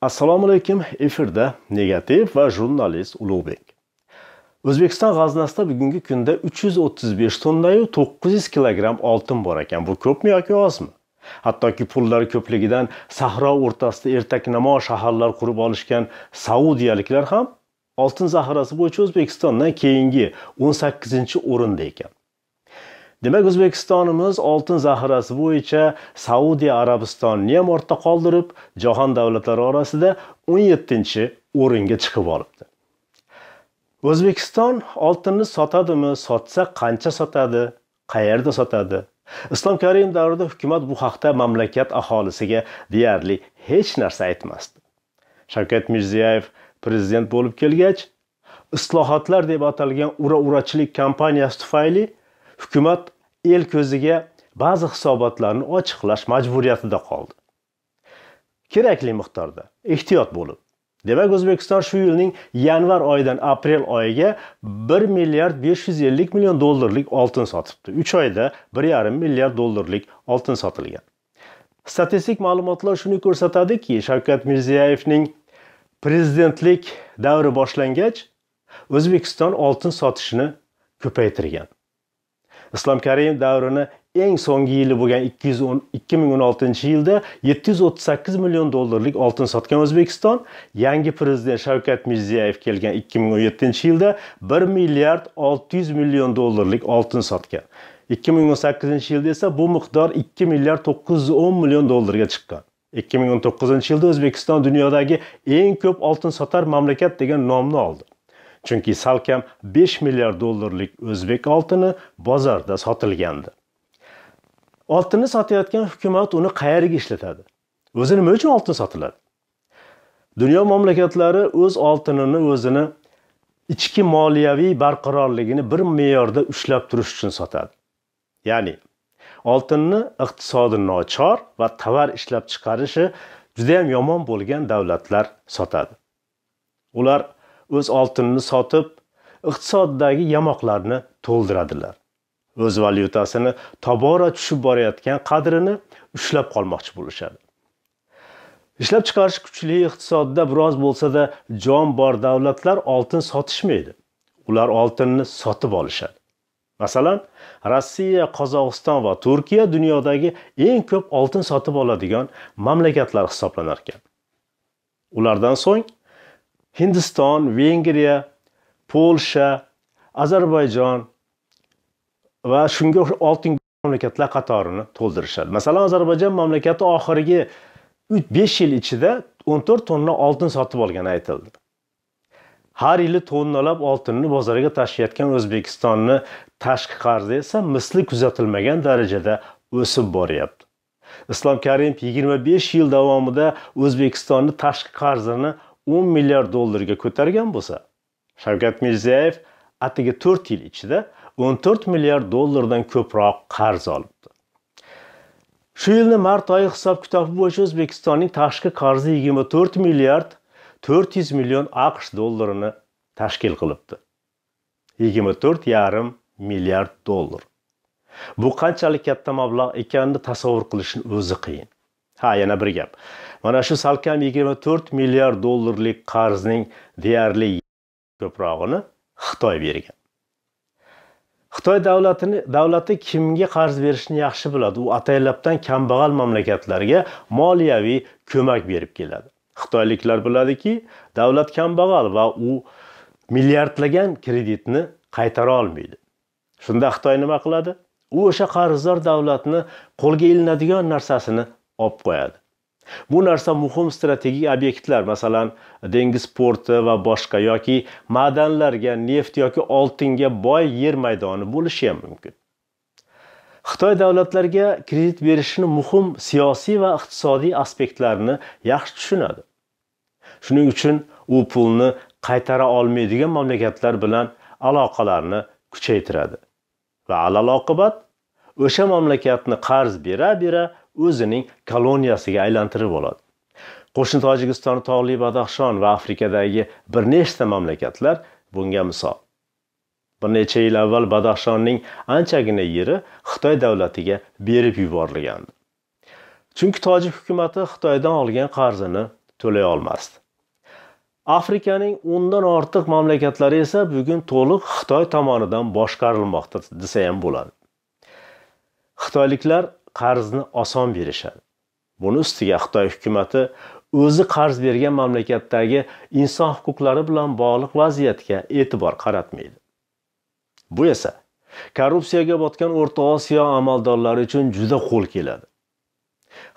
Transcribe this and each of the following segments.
assalomu alaykum efirda negativ va jurnalist ulug'bek o'zbekiston g'aznasida bugungi kunda 335 tonnayu 900 kilogramm oltin bor ekan bu ko'pmi yoki ozmi hattoki pullar ko'pligidan sahro o'rtasida ertaknamo shaharlar qurib olishgan saudiyaliklar ham oltin zaxirasi bo'yicha o'zbekistondan keyingi 18-o'rinda ekan demak o'zbekistonimiz oltin zaxirasi bo'yicha saudiya arabistonini ham ortda qoldirib jahon davlatlari orasida 17 o'ringa chiqib olibdi o'zbekiston oltinni sotadimi sotsa qancha sotadi qayerda sotadi islom karim davrida hukumat bu haqda mamlakat aholisiga deyarli hech narsa aytmasdi shavkat mirziyoyev prezident bo'lib kelgach, islohotlar deb atalgan ura-urachilik kompaniyasi tufayli hukumat el ko'ziga ba'zi hisobotlarni ochiqlash majburiyatida qoldi. Kerakli miqdorda ehtiyot bo'lib Demak, O'zbekiston shu yilning yanvar oyidan aprel oyiga 1 milliard 550 million dollarlik oltin sotibdi. 3 oyda 1,5 milliard dollarlik oltin sotilgan. Statistik ma'lumotlar shuni ko'rsatadiki, Shavkat mirziyoyevning prezidentlik davri boshlangach o'zbekiston oltin sotishni ko'paytirgan islom karimov davrini eng so'nggi yili bo'lgan 2016 yilda 738 million dollarlik oltin sotgan o'zbekiston yangi prezident shavkat mirziyoyev kelgan 2017 yilda 1 milliard 600 million dollarlik oltin sotgan 2018 yilda esa bu miqdor 2 milliard 910 million dollarga chiqqan 2019 yilda O'zbekiston dunyodagi eng ko'p oltin sotar mamlakat degan nomni oldi. Chunki salkam 5 milliard dollarlik o'zbek oltini bozorda sotilgandi. Oltinni sotayotgan hukumat uni qayerga ishlatadi? O'zi nima uchun oltin sotiladi? Dunyo mamlakatlari o'z oltinini o'zini ichki moliyaviy barqarorligini bir me'yorda ushlab turish uchun sotadi. Ya'ni oltinni iqtisodi nochor va tovar ishlab chiqarishi judayam yomon bo'lgan davlatlar sotadi ular o'z oltinini sotib iqtisoddagi yamoqlarni to'ldiradilar o'z valyutasini tobora tushib borayotgan qadrini ushlab qolmoqchi bo'lishadi ishlab chiqarish kuchli iqtisodda biroz bo'lsada jon bor davlatlar oltin sotishmaydi ular oltinni sotib olishadi masalan Rossiya, Qozog'iston va Turkiya dunyodagi eng ko'p oltin sotib oladigan mamlakatlar hisoblanar ekan. Ulardan so'ng Hindiston, Vengriya, Polsha, Ozarbayjon va shunga oltin mamlakatlar qatorini to'ldirishadi. Masalan, Ozarbayjon mamlakati oxirgi 5 yil ichida 14 tonna oltin sotib olgani aytildi. har yili tonnalab oltinni bozorga tashiyotgan o'zbekistonni tashqi qarzi esa misli kuzatilmagan darajada o'sib boryapti islom karimov 25 yil davomida o'zbekistonni tashqi qarzini 10 milliard dollarga ko'targan bo'lsa shavkat mirziyoyev atigi 4 yil ichida 14 milliard dollardan ko'proq qarz olibdi shu yilni mart oyi hisob kitobi bo'yicha o'zbekistonning tashqi qarzi 24 milliard 400 million aqsh dollarini tashkil qilibdi to'rt yarim milliard dollar bu qanchalik katta mablag' ekanini tasavvur qilishni o'zi qiyin ha yana bir gap mana shu salkam 24 milliard dollarlik qarzning deyarli ko'prog'ini xitoy bergan xitoy davlatini davlati kimga qarz berishni yaxshi biladi u ataylabdan kambag'al mamlakatlarga moliyaviy ko'mak berib keladi xitoyliklar biladiki davlat kambag'al va u milliardlagan kreditni qaytara olmaydi shunda xitoy nima qiladi u o'sha qarzdor davlatni qo'lga ilinadigan narsasini olib qo'yadi bu narsa muhim strategik obyektlar masalan dengiz porti va boshqa yoki ma'danlarga neft yoki oltinga boy yer maydoni bo'lishi ham mumkin xitoy davlatlarga kredit berishni muhim siyosiy va iqtisodiy aspektlarini yaxshi tushunadi shuning uchun u pulni qaytara olmaydigan mamlakatlar bilan aloqalarni kuchaytiradi va alal oqibat o'sha mamlakatni qarz bera bera o'zining koloniyasiga aylantirib oladi qo'shni tojikiston tog'li badaxshon va afrikadagi bir nechta mamlakatlar bunga misol bir necha yil avval badaxshonning anchagina yeri xitoy davlatiga berib yuborilgandi chunki tojik hukumati xitoydan olgan qarzini to'lay olmasdi Afrikaning 10 dan ortiq mamlakatlari esa bugun to'liq Xitoy tomonidan boshqarilmoqda desa ham bo'ladi. Xitoyliklar qarzni oson berishadi. Buni ustiga Xitoy hukumatı o'zi qarz bergan mamlakatdagi inson huquqlari bilan bog'liq vaziyatga e'tibor qaratmaydi. Bu esa korrupsiyaga botgan O'rta Osiyo amaldorlari uchun juda qo'l keladi.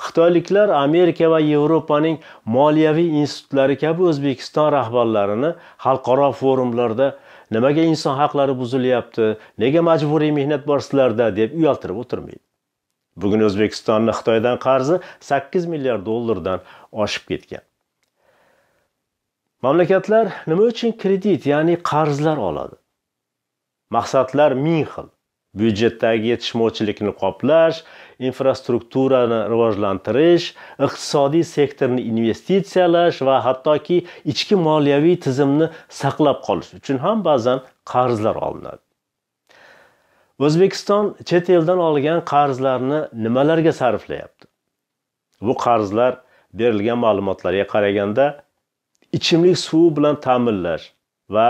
Xitoyliklar Amerika va Yevropaning moliyaviy institutlari kabi O'zbekiston rahbarlarini xalqaro forumlarda nimaga inson haqlari buzilyapti, nega majburiy mehnat bor sizlarda deb uyaltirib o'tirmaydi. Bugun o'zbekistonni Xitoydan qarzi 8 milliard dollardan oshib ketgan. Mamlakatlar nima uchun kredit, ya'ni qarzlar oladi? Maqsadlar ming xil. byudjetdagi yetishmovchilikni qoplash infrastrukturani rivojlantirish iqtisodiy sektorni investitsiyalash va hattoki ichki moliyaviy tizimni saqlab qolish uchun ham ba'zan qarzlar olinadi o'zbekiston chet eldan olgan qarzlarni nimalarga sarflayapti bu qarzlar berilgan ma'lumotlarga qaraganda ichimlik suvi bilan ta'minlash va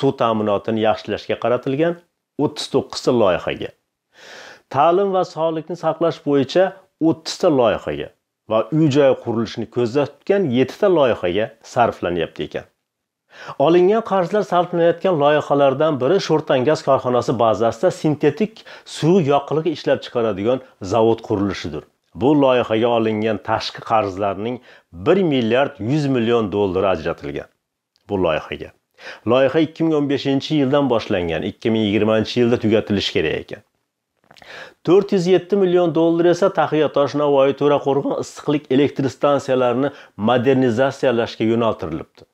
suv ta'minotini yaxshilashga qaratilgan o'ttiz to'qqizta loyihaga ta'lim va sog'liqni saqlash bo'yicha o'ttizta loyihaga va uy joy qurilishini ko'zda tutgan yettita loyihaga sarflanyapti ekan olingan qarzlar sarflanayotgan loyihalardan biri sho'rtan gaz korxonasi bazasida sintetik suv yoqilg'i ishlab chiqaradigan zavod qurilishidir bu loyihaga olingan tashqi qarzlarning 1 milliard 100 million dollar ajratilgan bu loyihaga Loyiha 2015-yildan boshlangan, 2020-yilda tugatilishi kerak ekan. 407 million dollar esa tosh Navoiy qo'rg'on issiqlik elektr stansiyalarini modernizatsiyalashga yo'naltirilibdi.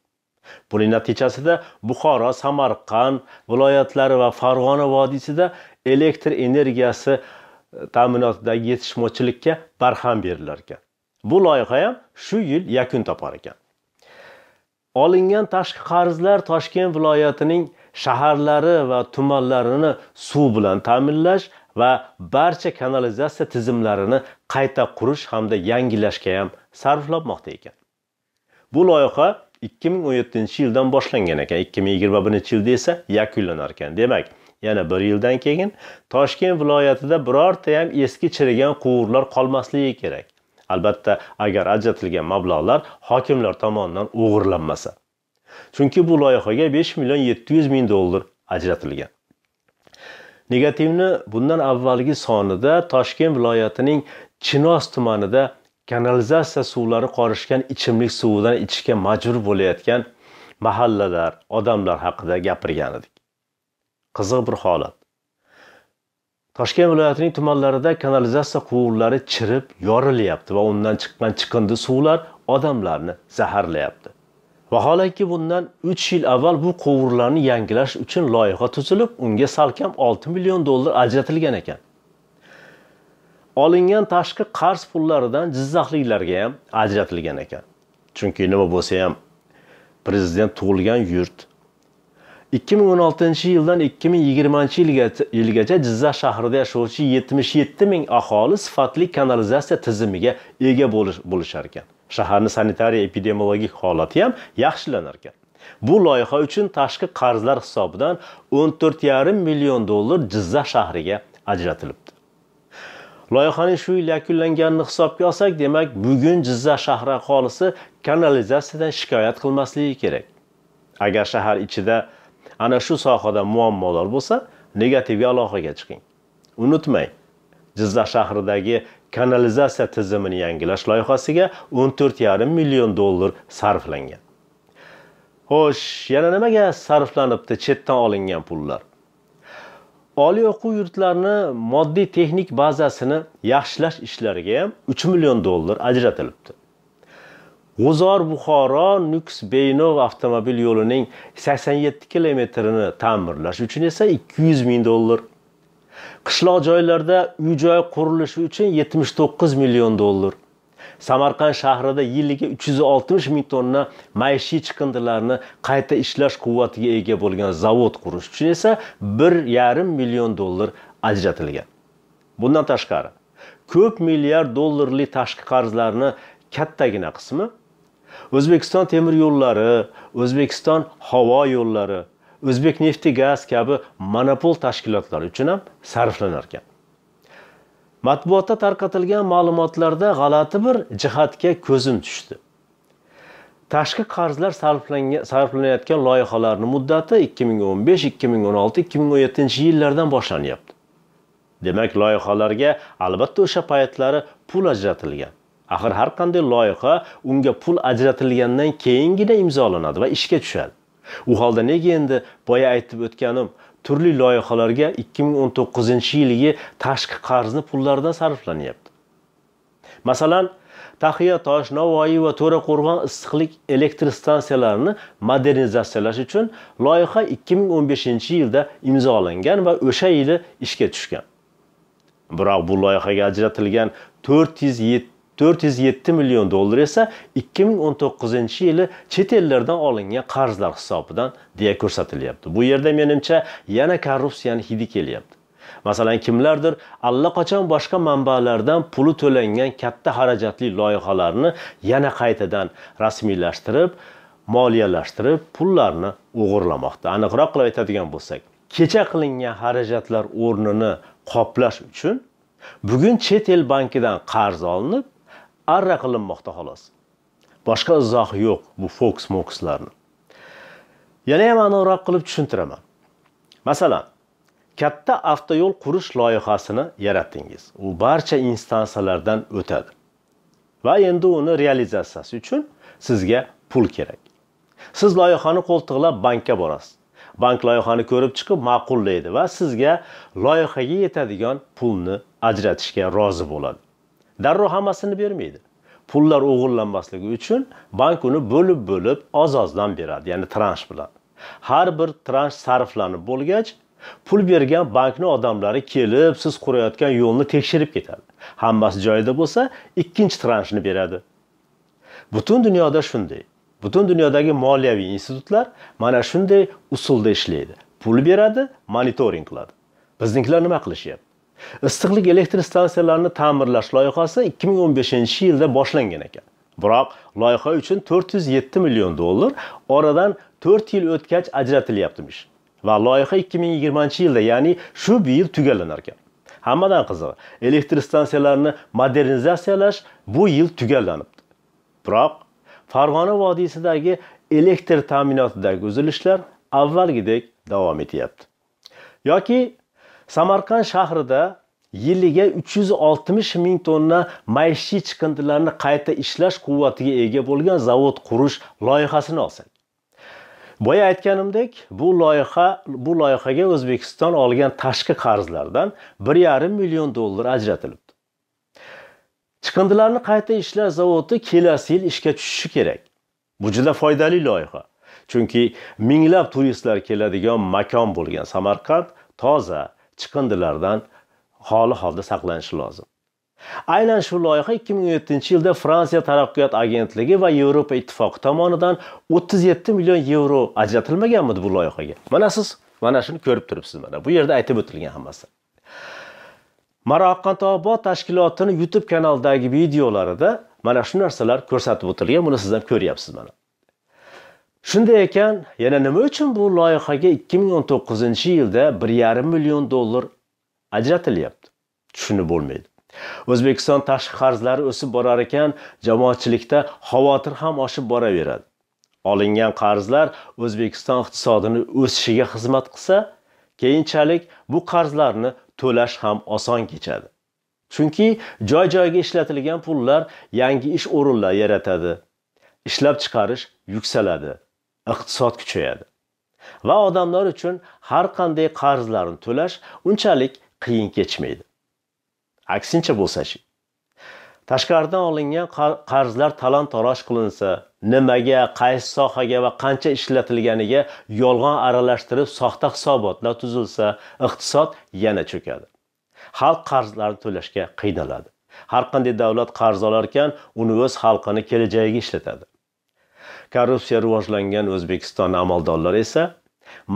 Buning natijasida Buxoro, Samarqand viloyatlari va Farg'ona vodiysida elektr energiyasi e, ta'minotidagi yetishmovchilikka barham berilar ekan. Bu loyiha ham shu yil yakun topar ekan. Olingan tashqi qarzlar Toshkent viloyatining shaharlari va tumanlarini suv bilan ta'minlash va barcha kanalizatsiya tizimlarini qayta qurish hamda yangilashga ham sarflanmoqda ekan. Bu loyiha 2017 yildan boshlangan ekan, 2021 yilda esa yakunlanar ekan. Demak, yana 1 yildan keyin Toshkent viloyatida birorta ham eski chirigan quvurlar qolmasligi kerak. albatta agar ajratilgan mablag'lar hokimlar tomonidan o'g'irlanmasa chunki bu loyihaga 5 million 700 ming dollar ajratilgan negativni bundan avvalgi sonida toshkent viloyatining chinoz tumanida kanalizatsiya suvlari qorishgan ichimlik suvidan ichishga majbur bo'layotgan mahallalar odamlar haqida gapirgan edik qiziq bir holat toshkent viloyatining tumanlarida kanalizatsiya quvurlari chirib yorilyapti va undan chiqqan chiqindi suvlar odamlarni zaharlayapti vaholanki bundan 3 yil avval bu quvurlarni yangilash uchun loyiha tuzilib unga salkam 6 million dollar ajratilgan ekan olingan tashqi qarz pullaridan jizzaxliklarga ham ajratilgan ekan chunki nima bo'lsa ham prezident tug'ilgan yurt 2016 yildan 2020 yilga, yilgacha Jizzax shahrida yashovchi 77 ming aholi sifatli kanalizatsiya tizimiga ega bo'lishar ekan. Shaharni sanitariya epidemiologik holati ham yaxshilanar ekan. Bu loyiha uchun tashqi qarzlar hisobidan 14,5 million dollar Jizzax shahriga ajratilibdi. Loyihaning shu yil yakunlanganini hisobga olsak, demak, bugun Jizzax shahri aholisi kanalizatsiyadan shikoyat qilmasligi kerak. Agar shahar ichida ana shu sohada muammolar bo'lsa negativga aloqaga chiqing unutmang jizzax shahridagi kanalizatsiya tizimini yangilash loyihasiga 14,5 million dollar sarflangan xo'sh yana nimaga sarflanibdi chetdan olingan pullar oliy o'quv yurtlarini moddiy texnik bazasini yaxshilash ishlariga ham 3 million dollar ajratilibdi g'uzor buxoro nuks beynov avtomobil yo'lining 87 kilometrini ta'mirlash uchun esa 200 ming dollar qishloq joylarda uy joy qurilishi uchun 79 million dollar samarqand shahrida yiliga 360 ming tonna maishiy chiqindilarni qayta ishlash quvvatiga ega bo'lgan zavod qurish uchun esa 1,5 million dollar ajratilgan bundan tashqari ko'p milliard dollarlik tashqi qarzlarni kattagina qismi o'zbekiston temir yo'llari o'zbekiston havo yo'llari o'zbek nefti gaz kabi monopol tashkilotlar uchun ham sarflanar ekan matbuotda tarqatilgan ma'lumotlarda g'alati bir jihatga ko'zim tushdi tashqi qarzlar sarflanayotgan loyihalarni muddati 2015, 2016, 2017 yillardan boshlanyapti demak loyihalarga albatta o'sha paytlari pul ajratilgan axir har qanday loyiha unga pul ajratilgandan keyingina imzolanadi va ishga tushadi u holda nega endi boya aytib o'tganim turli loyihalarga 2019 yilgi tashqi qarzni pullaridan sarflanyapti masalan tosh navoiy va to'raqo'rg'on issiqlik elektr stansiyalarini modernizatsiyalash uchun loyiha 2015 yilda imzolangan va o'sha yili ishga tushgan biroq bu loyihaga ajratilgan 470 407 million dollar esa 2019 yili chet ellardan olingan qarzlar hisobidan deya ko'rsatilyapti bu yerda menimcha yana korrupsiyani hidi kelyapti masalan kimlardir allaqachon boshqa manbalardan puli to'langan katta xarajatli loyihalarni yana qaytadan rasmiylashtirib moliyalashtirib pullarni o'g'irlamoqda aniqroq qilib aytadigan bo'lsak kecha qilingan xarajatlar o'rnini qoplash uchun bugun chet el bankidan qarz olinib arra qilinmoqda xolos boshqa izohi yo'q bu foks mokslarni yana ham aniqroq qilib tushuntiraman masalan katta avtoyo'l qurish loyihasini yaratdingiz u barcha instansiyalardan o'tadi va endi uni realizatsiyasi uchun sizga pul kerak siz loyihani qo'ltiqlab bankka borasiz bank loyihani ko'rib chiqib ma'qullaydi va sizga loyihaga yetadigan pulni ajratishga rozi bo'ladi darrov hammasini bermaydi pullar o'g'irlanmasligi uchun bank uni bo'lib bo'lib oz ozdan beradi ya'ni transh bilan har bir transh sarflanib bo'lgach pul bergan bankni odamlari kelib siz qurayotgan yo'lni tekshirib ketadi hammasi joyida bo'lsa ikkinchi transhni beradi butun dunyoda shunday butun dunyodagi moliyaviy institutlar mana shunday usulda ishlaydi pul beradi monitoring qiladi biznikilar nima qilishyapti Issiqlik elektr stansiyalarini ta'mirlash loyihasi 2015-yilda boshlangan ekan. Biroq loyiha uchun 407 million dollar oradan 4 yil o'tgach ajratilyaptimish va loyiha 2020-yilda, ya'ni shu yil tugallanar ekan. Hammadan qizig'i, elektr stansiyalarini modernizatsiyalash bu yil tugallanibdi. Biroq Farg'ona vodiysidagi elektr ta'minotidagi uzilishlar avvalgidek davom etyapti. yoki samarqand shahrida yiliga 360 ming tonna maishiy chiqindilarni qayta ishlash quvvatiga ega bo'lgan zavod qurish loyihasini olsak boya aytganimdek bu loyiha bu loyihaga o'zbekiston olgan tashqi qarzlardan 1,5 million dollar ajratilibdi chiqindilarni qayta ishlash zavodi kelasi yil ishga tushishi kerak bu juda foydali loyiha chunki minglab turistlar keladigan makon bo'lgan samarqand toza chiqindilardan holi holda saqlanishi lozim aynan shu loyiha yettinchi yilda fransiya taraqqiyot agentligi va yevropa ittifoqi tomonidan 37 million yevro ajratilmaganmidi bu loyihaga mana siz mana shuni ko'rib turibsiz mana bu yerda aytib o'tilgan hammasi Maraqantobod tashkilotini YouTube kanalidagi videolarida mana shu narsalar ko'rsatib o'tilgan. Buni siz ham ko'ryapsiz mana. Shunday ekan, yana nima uchun bu loyihaga 2019-yilda 1,5 million dollar ajratilyapti? Tushunib bo'lmaydi. O'zbekiston tashqi qarzlari o'sib borar ekan, jamoatchilikda xavotir ham oshib boraveradi. Olingan qarzlar O'zbekiston iqtisodini o'sishiga xizmat qilsa, keyinchalik bu qarzlarni to'lash ham oson kechadi. Chunki joy-joyga ishlatilgan pullar yangi ish o'rinlari yaratadi. Ishlab chiqarish yuksaladi. iqtisod kuchayadi va odamlar uchun har qanday qarzlarni to'lash unchalik qiyin kechmaydi aksincha bo'lsachi tashqaridan olingan qarzlar talon toroj qilinsa nimaga qaysi sohaga va qancha ishlatilganiga yolg'on aralashtirib soxta hisobotlar tuzilsa iqtisod yana cho'kadi xalq qarzlarni to'lashga qiynaladi har qanday davlat qarz olarkan uni o'z xalqini kelajagiga ishlatadi Korrupsiya rivojlangan O'zbekiston amaldorlari esa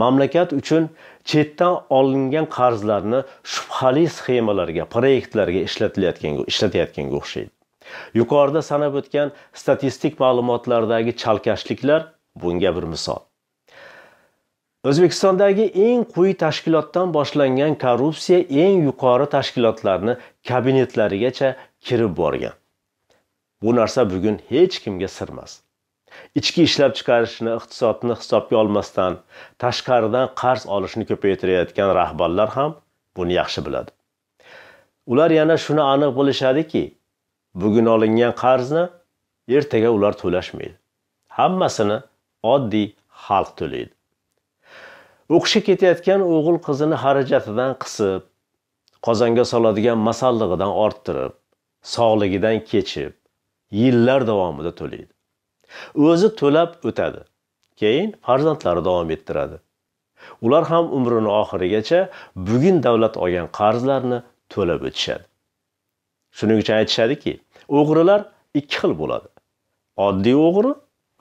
mamlakat uchun chetdan olingan qarzlarni shubhali sxemalarga, loyihalarga ishlatilayotganga ishlatayotganga o'xshaydi. Yuqorida sanab o'tgan statistik ma'lumotlardagi chalkashliklar bunga bir misol. O'zbekistondagi eng quyi tashkilotdan boshlangan korrupsiya eng yuqori tashkilotlarni kabinetlarigacha kirib borgan. Bu narsa bugun hech kimga sir emas. ichki ishlab chiqarishni iqtisodni hisobga olmasdan tashqaridan qarz olishni ko'paytirayotgan rahbarlar ham buni yaxshi biladi ular yana shuni aniq bilishadiki bugun olingan qarzni ertaga ular to'lashmaydi hammasini oddiy xalq to'laydi o'qishga ketayotgan o'g'il qizini xarajatidan qisib qozonga soladigan masallig'idan orttirib sog'ligidan kechib yillar davomida to'laydi o'zi to'lab o'tadi keyin farzandlari davom ettiradi ular ham umrini oxirigacha bugun davlat olgan qarzlarni to'lab o'tishadi shuning uchun aytishadiki o'g'rilar ikki xil bo'ladi oddiy o'g'ri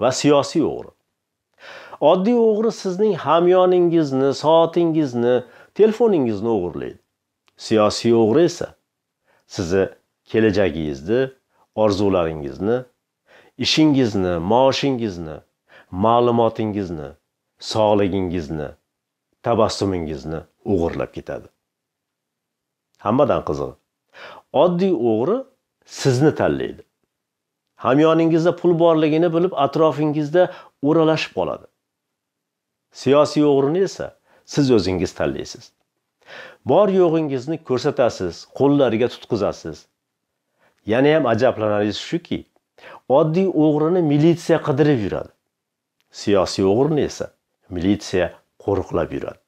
va siyosiy o'g'ri oddiy o'g'ri sizning hamyoningizni soatingizni telefoningizni o'g'irlaydi siyosiy o'g'ri esa sizni kelajagingizni orzularingizni ishingizni maoshingizni ma'lumotingizni sog'ligingizni tabassumingizni o'g'irlab ketadi hammadan qizig'i oddiy o'g'ri sizni tanlaydi hamyoningizda pul borligini bilib atrofingizda o'ralashib qoladi siyosiy o'g'rini esa siz o'zingiz tanlaysiz bor yo'g'ingizni ko'rsatasiz qo'llariga tutqizasiz yana ham ajablanarlisi shuki Oddiy o'g'rini militsiya qidirib yuradi. Siyosiy o'g'rini esa militsiya qo'riqlab yuradi.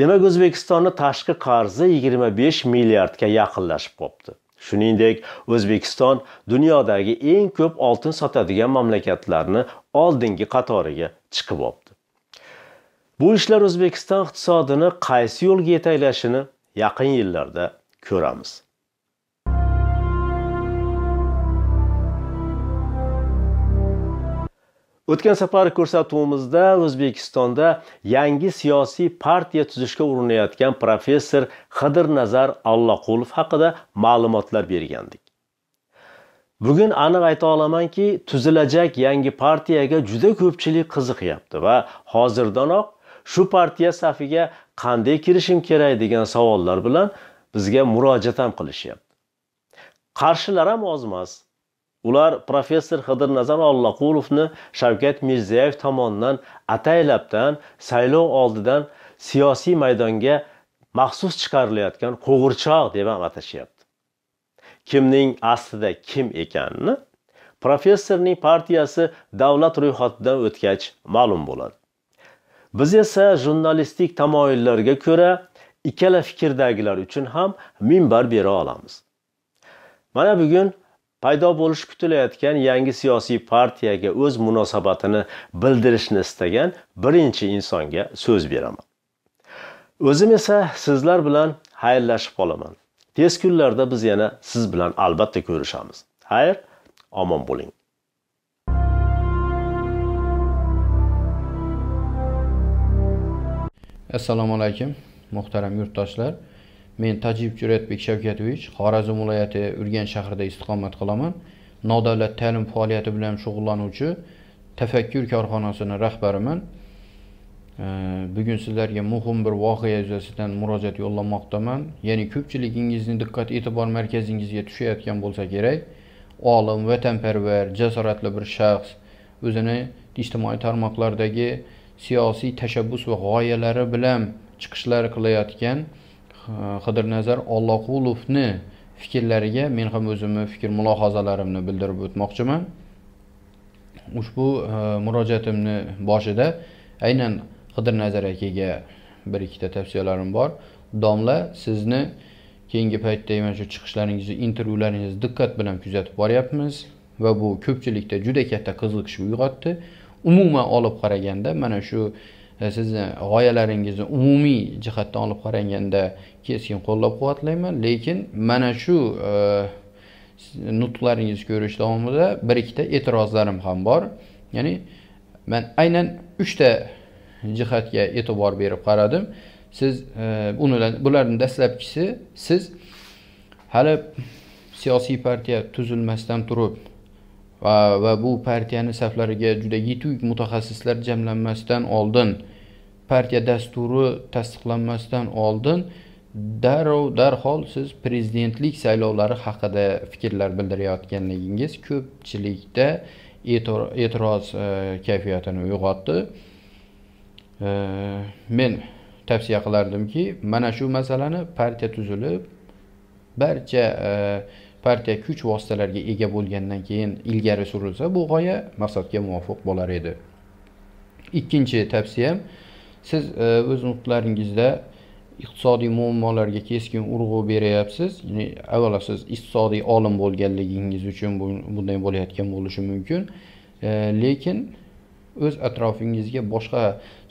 Demak, O'zbekistonning tashqi qarzi 25 milliardga yaqinlashib qopti. Shuningdek, O'zbekiston dunyodagi eng ko'p oltin sotadigan mamlakatlarni oldingi qatoriga chiqib oldi. Bu ishlar O'zbekiston iqtisodini qaysi yo'lga yetaklashini yaqin yillarda ko'ramiz. O'tgan safar ko'rsatuvimizda O'zbekistonda yangi siyosiy partiya tuzishga urinayotgan professor Xidir Nazar Alloqulov haqida ma'lumotlar bergandik. Bugun aniq ayta olamanki, tuzilajak yangi partiyaga juda ko'pchilik qiziqyapti va hozirdanoq shu partiya safiga qanday kirishim kerak degan savollar bilan bizga murojaat ham qilishyapti. Qarshilar ham ozmas. Ular professor Xidir Nazar Ollaqulovni Shavkat Mirziyoyev tomonidan ataylabdan saylov oldidan siyosiy maydonga maxsus chiqarilayotgan qo'g'irchoq deb ham atashyapti. Kimning aslida kim ekanini professorning partiyasi davlat ro'yxatidan o'tgach ma'lum bo'ladi. Biz esa jurnalistik tamoyillarga ko'ra ikkala fikrdagilar uchun ham minbar bera olamiz. Mana bugun paydo bo'lishi kutilayotgan yangi siyosiy partiyaga o'z munosabatini bildirishni istagan birinchi insonga so'z beraman o'zim esa sizlar bilan xayrlashib qolaman tez kunlarda biz yana siz bilan albatta ko'rishamiz xayr omon bo'ling assalomu alaykum muhtaram yurtdoshlar men tajib jur'atbek shavkatovich xorazm viloyati urganch shahrida istiqomat qilaman nodavlat ta'lim faoliyati bilan shug'ullanuvchi tafakkur korxonasini rahbariman bugun sizlarga muhim bir voqea yuzasidan murojaat yo'llamoqdaman ya'ni ko'pchiligingizni diqqat e'tibor markazingizga tushayotgan bo'lsa kerak olim vatanparvar jasoratli bir shaxs o'zini ijtimoiy tarmoqlardagi siyosiy tashabbus va g'oyalari bilan chiqishlar qilayotgan qidirnazar э, olloqulovni fikrlariga men ham o'zimni fikr mulohazalarimni bildirib o'tmoqchiman ushbu э, murojaatimni boshida aynan qidirnazar akaga bir ikkita tavsiyalarim bor domla sizni keyingi paytda mana shu chiqishlaringizni intervyularingizni diqqat bilan kuzatib boryapmiz va bu ko'pchilikda juda katta qiziqish uyg'otdi umuman olib qaraganda mana shu E, sizni g'oyalaringizni umumiy jihatdan olib qaraganda keskin qo'llab quvvatlayman lekin mana shu e, nutqlaringizni ko'rish davomida bir ikkita e'tirozlarim ham bor ya'ni man aynan uchta jihatga e'tibor berib qaradim siz e, bularni dastlabkisi siz hali siyosiy partiya tuzilmasdan turib va, va bu partiyani saflariga juda yetuk mutaxassislar jamlanmasdan oldin partiya dasturi tasdiqlanmasdan oldin darrov darhol siz prezidentlik saylovlari haqida fikrlar bildirayotganligingiz ko'pchilikda e'tiroz e, kayfiyatini uyg'otdi e, men tavsiya qilardimki mana shu masalani partiya tuzilib barcha e, partiya kuch vositalariga ega bo'lgandan keyin ilgari surilsa bu g'oya maqsadga muvofiq bo'lar edi ikkinchi tavsiyam siz e, o'z nutqlaringizda iqtisodiy muammolarga keskin urg'u beryapsiz ya'ni avvalo siz iqtisodiy olim bo'lganligingiz uchun bunday bo'layotgan bo'lishi mumkin e, lekin o'z atrofingizga boshqa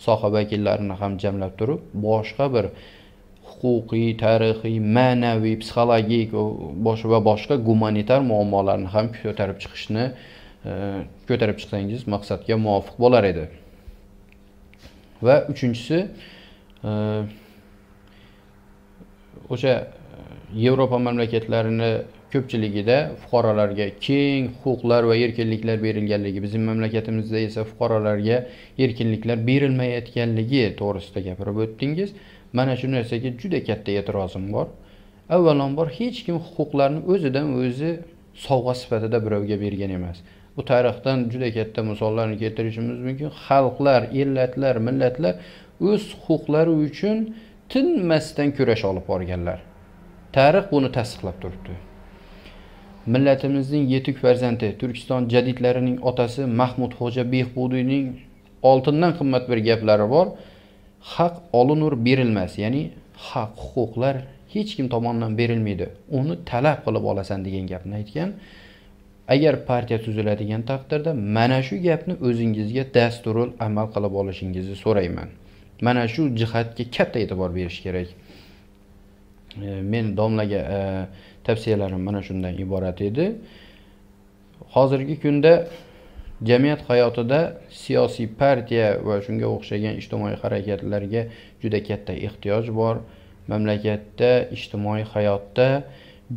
soha vakillarini ham jamlab turib boshqa bir huquqiy tarixiy ma'naviy psixologik bosh va boshqa gumanitar muammolarni ham ko'tarib chiqishni e, ko'tarib chiqsangiz maqsadga muvofiq bo'lar edi va uchinchisi o'sha yevropa mamlakatlarini ko'pchiligida fuqarolarga keng huquqlar va erkinliklar berilganligi bizning mamlakatimizda esa fuqarolarga erkinliklar berilmayotganligi to'g'risida gapirib o'tdingiz mana shu narsaga juda katta e'tirozim bor avvalambor hech kim huquqlarni o'zidan o'zi sovg'a sifatida birovga bergan emas bu tarixdan juda katta misollarni keltirishimiz mumkin xalqlar ellatlar millatlar o'z huquqlari uchun tinmasdan kurash olib borganlar tarix buni tasdiqlab turibdi millatimizning yetuk farzandi turkiston jadidlarining otasi mahmudxo'ja behbudiyning oltindan qimmat bir gaplari bor haq olinur berilmas ya'ni haq huquqlar hech kim tomonidan berilmaydi uni talab qilib olasan degan gapni aytgan agar partiya tuziladigan taqdirda mana shu gapni o'zingizga dasturul amal qilib olishingizni so'rayman mana shu jihatga katta e'tibor berish kerak e, men domlaga e, tavsiyalarim mana shundan iborat edi hozirgi kunda jamiyat hayotida siyosiy partiya va shunga o'xshagan ijtimoiy harakatlarga juda katta ehtiyoj bor mamlakatda ijtimoiy hayotda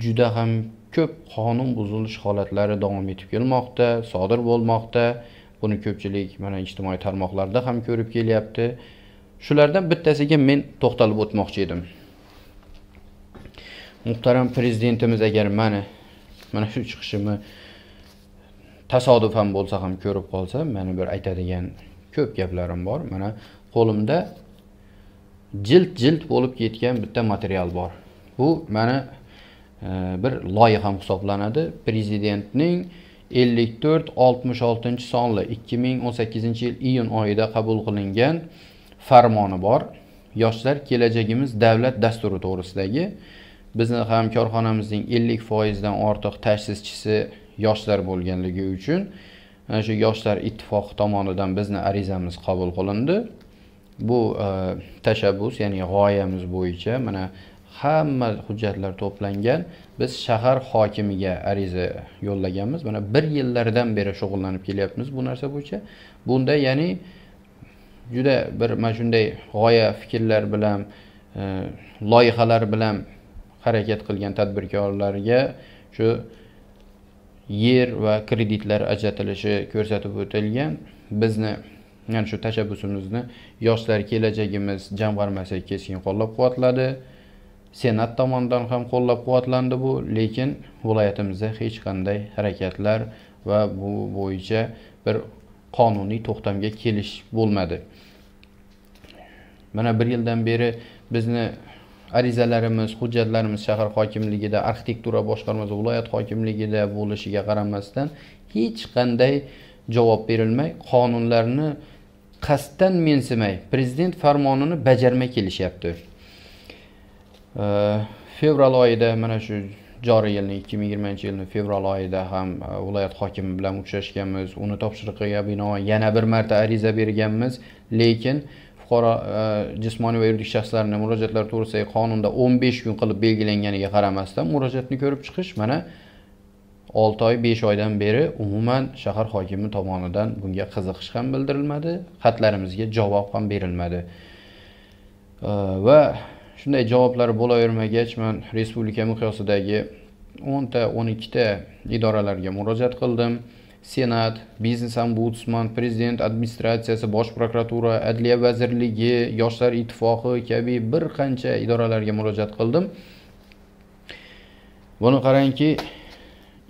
juda ham ko'p qonun buzilish holatlari davom etib kelmoqda sodir bo'lmoqda buni ko'pchilik mana ijtimoiy tarmoqlarda ham ko'rib kelyapti shulardan bittasiga men to'xtalib o'tmoqchi edim muhtaram prezidentimiz agar mani mana shu chiqishimni tasodifan bo'lsa ham ko'rib qolsa mani bir aytadigan ko'p gaplarim bor mana qo'limda jild jild bo'lib ketgan bitta material bor bu mani bir loyiha ham hisoblanadi prezidentning 54-66 sonli 2018 yil iyun oyida qabul qilingan farmoni bor yoshlar kelajagimiz davlat dasturi to'g'risidagi bizni ham korxonamizning 50 foizdan ortiq ta'sischisi yoshlar bo'lganligi uchun mana shu yoshlar ittifoqi tomonidan bizni arizamiz qabul qilindi bu e, tashabbus ya'ni g'oyamiz bo'yicha mana hamma hujjatlar to'plangan biz shahar hokimiga ariza yo'llaganmiz mana bir yillardan beri shug'ullanib kelyapmiz bu narsa bo'yicha bunda ya'ni juda bir mana shunday g'oya fikrlar bilan e, loyihalar bilan harakat qilgan tadbirkorlarga shu yer va kreditlar ajratilishi ko'rsatib o'tilgan bizni mana shu tashabbusimizni yoshlar kelajagimiz jamg'armasi keskin qo'llab quvvatladi senat tomonidan ham qo'llab quvvatlandi bu lekin viloyatimizda hech qanday harakatlar va bu bo'yicha bir qonuniy to'xtamga kelish bo'lmadi mana bir yildan beri bizni arizalarimiz hujjatlarimiz shahar hokimligida arxitektura boshqarmasi viloyat hokimligida bo'lishiga qaramasdan hech qanday javob berilmay qonunlarni qasddan mensimay prezident farmonini bajarmay kelishyapti fevral oyida mana shu joriy yilning ikki ming yigirmanchi yilni fevral oyida ham e, viloyat hokimi bilan uchrashganmiz uni topshirig'iga binoan yana bir marta ariza berganmiz lekin fuqaro e, jismoniy va yuridik shaxslarni murojaatlari to'g'risidagi qonunda o'n besh kun qilib belgilanganiga qaramasdan murojaatni ko'rib chiqish mana olti oy besh oydan beri umuman shahar hokimi tomonidan bunga qiziqish ham bildirilmadi xatlarimizga javob ham berilmadi va shunday javoblar bo'lavermagach man respublika miqyosidagi o'nta o'n ikkita idoralarga murojaat qildim senat biznes ombudsman prezident administratsiyasi bosh prokuratura adliya vazirligi yoshlar ittifoqi kabi bir qancha idoralarga murojaat qildim buni qarangki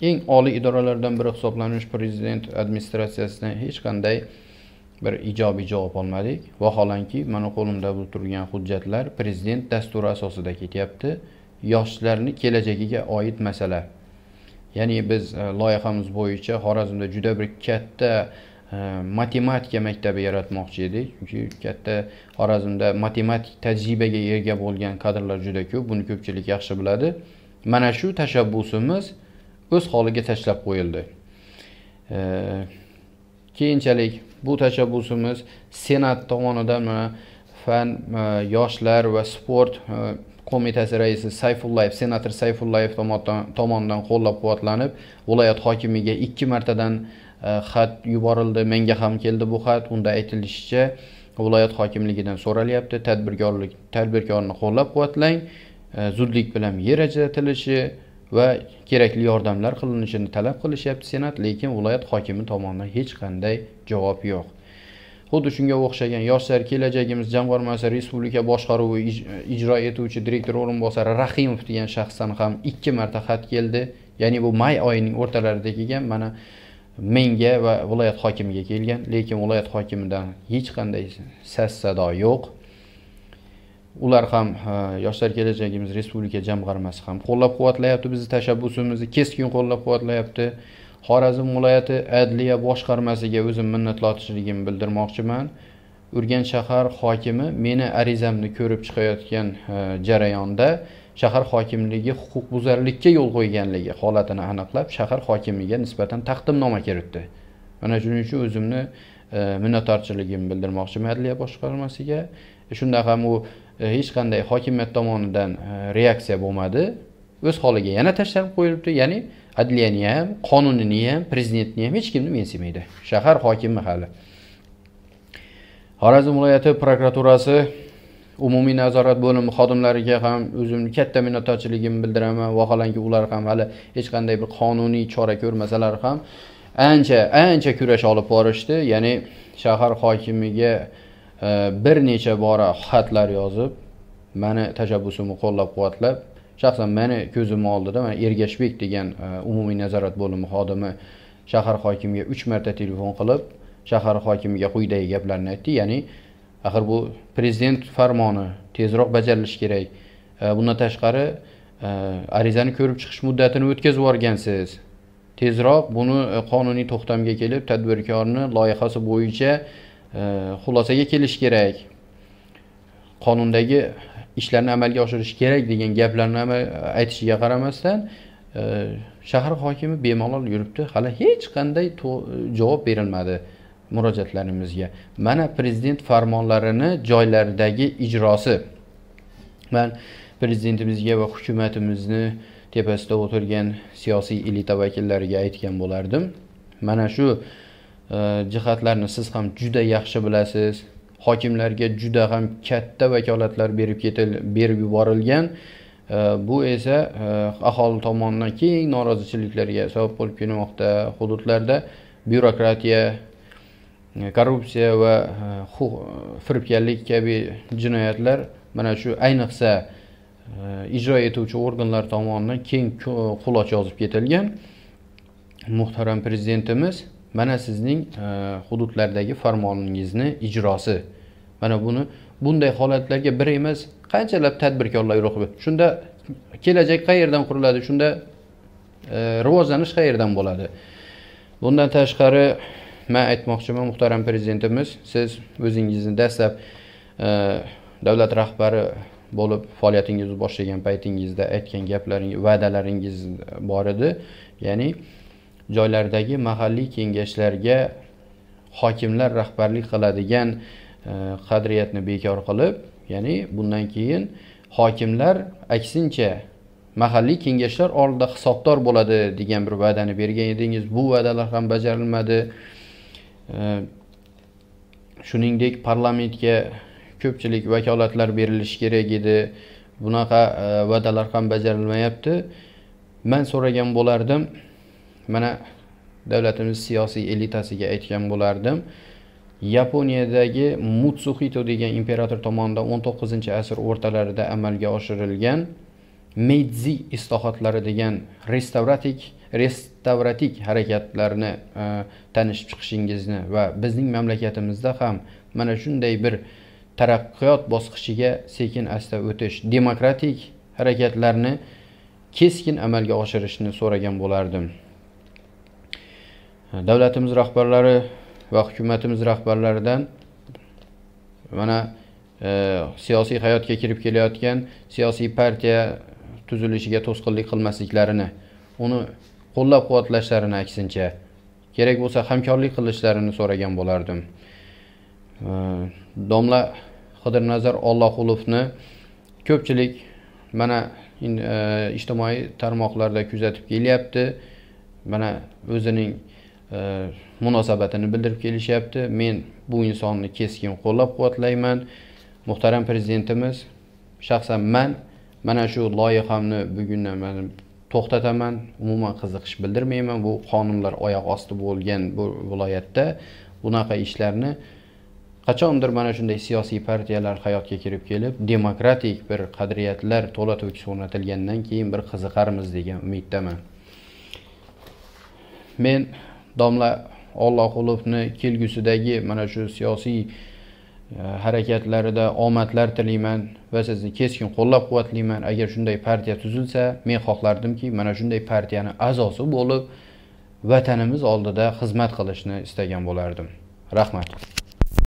eng oliy idoralardan biri hisoblanish prezident administratsiyasidan hech qanday bir ijobiy javob olmadik vaholanki mani qo'limda bo'lib turgan hujjatlar prezident dasturi asosida ketyapti yoshlarni kelajagiga oid masala ya'ni biz e, loyihamiz bo'yicha xorazmda juda bir katta e, matematika maktabi yaratmoqchi edik chunki katta xorazmda matematik tajribaga ega bo'lgan kadrlar juda ko'p buni ko'pchilik yaxshi biladi mana shu tashabbusimiz o'z holiga tashlab qo'yildi e, keyinchalik bu tashabbusimiz senat tomonidan mana fan e, yoshlar va sport e, qo'mitasi raisi sayfullayev senator sayfullayev tomonidan qo'llab quvvatlanib viloyat hokimiga ikki martadan e, xat yuborildi menga ham keldi bu xat unda aytilishicha viloyat hokimligidan so'ralyapti tadbirkorlik tadbirkorni qo'llab quvvatlang zudlik bilan yer ajratilishi va kerakli yordamlar qilinishini talab qilishyapti senat lekin viloyat hokimi tomonidan hech qanday javob yo'q xuddi shunga o'xshagan yoshlar kelajagimiz jamg'armasi respublika boshqaruvi ijro etuvchi direktor o'rinbosari rahimov degan shaxsdan ham ikki marta xat keldi ya'ni bu may oyining o'rtalarida kelgan mana menga va viloyat hokimiga kelgan lekin viloyat hokimidan hech qanday sas sado yo'q ular ham yoshlar kelajagimiz respublika jamg'armasi ham qo'llab quvvatlayapti bizni tashabbusimizni keskin qo'llab quvvatlayapti xorazm viloyati adliya boshqarmasiga o'zim minnatdorchiligimni bildirmoqchiman urganch shahar hokimi meni arizamni ko'rib chiqayotgan jarayonda shahar hokimligi huquqbuzarlikka yo'l qo'yganligi holatini aniqlab shahar hokimiga nisbatan taqdimnoma kiritdi mana shuning uchun o'zimni e, minnatdorchiligimni bildirmoqchiman adliya boshqarmasiga e, shunda ham u E, hech qanday hokimiyat tomonidan e, reaksiya bo'lmadi o'z holiga yana tashlab qo'yilibdi ya'ni adliyani ham qonunini ham prezidentni ham hech kimni mensimaydi shahar hokimi hali xorazm viloyati prokuraturasi umumiy nazorat bo'limi xodimlariga ham o'zimni katta minnatdorchiligimni bildiraman vaholanki ular ham hali hech qanday bir qonuniy chora ko'rmasalar ham ancha ancha kurash olib borishdi ya'ni shahar hokimiga bir necha bora xatlar yozib mani tashabbusimni qo'llab quvvatlab shaxsan meni ko'zimni oldida mana ergashbek degan e, umumiy nazorat bo'limi xodimi shahar hokimiga uch marta telefon qilib shahar hokimiga quyidagi gaplarni aytdi ya'ni axir bu prezident farmoni tezroq bajarilishi kerak e, bundan tashqari e, arizani ko'rib chiqish muddatini o'tkazib yuborgansiz tezroq buni qonuniy to'xtamga kelib tadbirkorni loyihasi bo'yicha xulosaga kelish kerak qonundagi ishlarni amalga oshirish kerak degan gaplarni aytishiga qaramasdan e, shahar hokimi bemalol yuribdi hali hech qanday javob berilmadi murojaatlarimizga mana prezident farmonlarini joylaridagi ijrosi man prezidentimizga va hukumatimizni tepasida o'tirgan siyosiy elita vakillariga aytgan bo'lardim mana shu jihatlarni siz ham juda yaxshi bilasiz hokimlarga juda ham katta vakolatlar berib ketil berib yuborilgan bu esa e, aholi tomonidan keng norozichiliklarga sabab bo'lib kelmoqda hududlarda byurokratiya korrupsiya va e, firibgarlik kabi jinoyatlar mana shu ayniqsa e, ijro etuvchi organlar tomonidan keng quloch yozib ketilgan muhtaram prezidentimiz mana sizning e, hududlardagi farmoningizni ijrosi mana buni bunday holatlarga bir emas qanchalab tadbirkorlar yo'q shunda kelajak qayerdan quriladi shunda e, rivojlanish qayerdan bo'ladi bundan tashqari man aytmoqchiman muhtaram prezidentimiz siz o'zingizni dastlab e, davlat rahbari bo'lib faoliyatingizni boshlagan paytingizda aytgan gaplaringiz va'dalaringiz bor edi ya'ni joylardagi mahalliy kengashlarga hokimlar rahbarlik qiladigan e, qadriyatni bekor qilib ya'ni bundan keyin hokimlar aksincha mahalliy kengashlar oldida hisobdor bo'ladi degan bir va'dani bergan edingiz bu va'dalar ham bajarilmadi e, shuningdek parlamentga ko'pchilik vakolatlar berilishi kerak edi bunaqa e, va'dalar ham bajarilmayapti man so'ragan bo'lardim mana davlatimiz siyosiy elitasiga aytgan bo'lardim yaponiyadagi mutsuhito degan imperator tomonidan 19 asr o'rtalarida amalga oshirilgan meydzi islohotlari degan restavratik restavratik harakatlarni e, tanishib chiqishingizni va bizning mamlakatimizda ham mana shunday bir taraqqiyot bosqichiga sekin asta o'tish demokratik harakatlarni keskin amalga oshirishni so'ragan bo'lardim davlatimiz rahbarlari va hukumatimiz rahbarlaridan mana e, siyosiy hayotga kirib kelayotgan siyosiy partiya tuzilishiga to'sqinlik qilmasliklarini uni qo'llab quvvatlashlarini aksincha kerak bo'lsa hamkorlik qilishlarini so'ragan bo'lardim e, domla qidirnazar olloqulovni ko'pchilik mana e, ijtimoiy tarmoqlarda kuzatib kelyapti mana o'zining munosabatini bildirib kelishyapti men bu insonni keskin qo'llab quvvatlayman muhtaram prezidentimiz shaxsan man mana shu loyihamni bugundan mana to'xtataman umuman qiziqish bildirmayman bu qonunlar oyoq osti bo'lgan bu viloyatda bunaqa ishlarni qachondir mana shunday siyosiy partiyalar hayotga kirib kelib demokratik bir qadriyatlar to'la to'kis o'rnatilgandan keyin bir qiziqarmiz degan umiddaman men domla olloqulovni kelgusidagi mana shu siyosiy e, harakatlarida omadlar tilayman va sizni keskin qo'llab quvvatlayman agar shunday partiya tuzilsa men xohlardimki mana shunday partiyani a'zosi bo'lib vatanimiz oldida xizmat qilishni istagan bo'lardim rahmat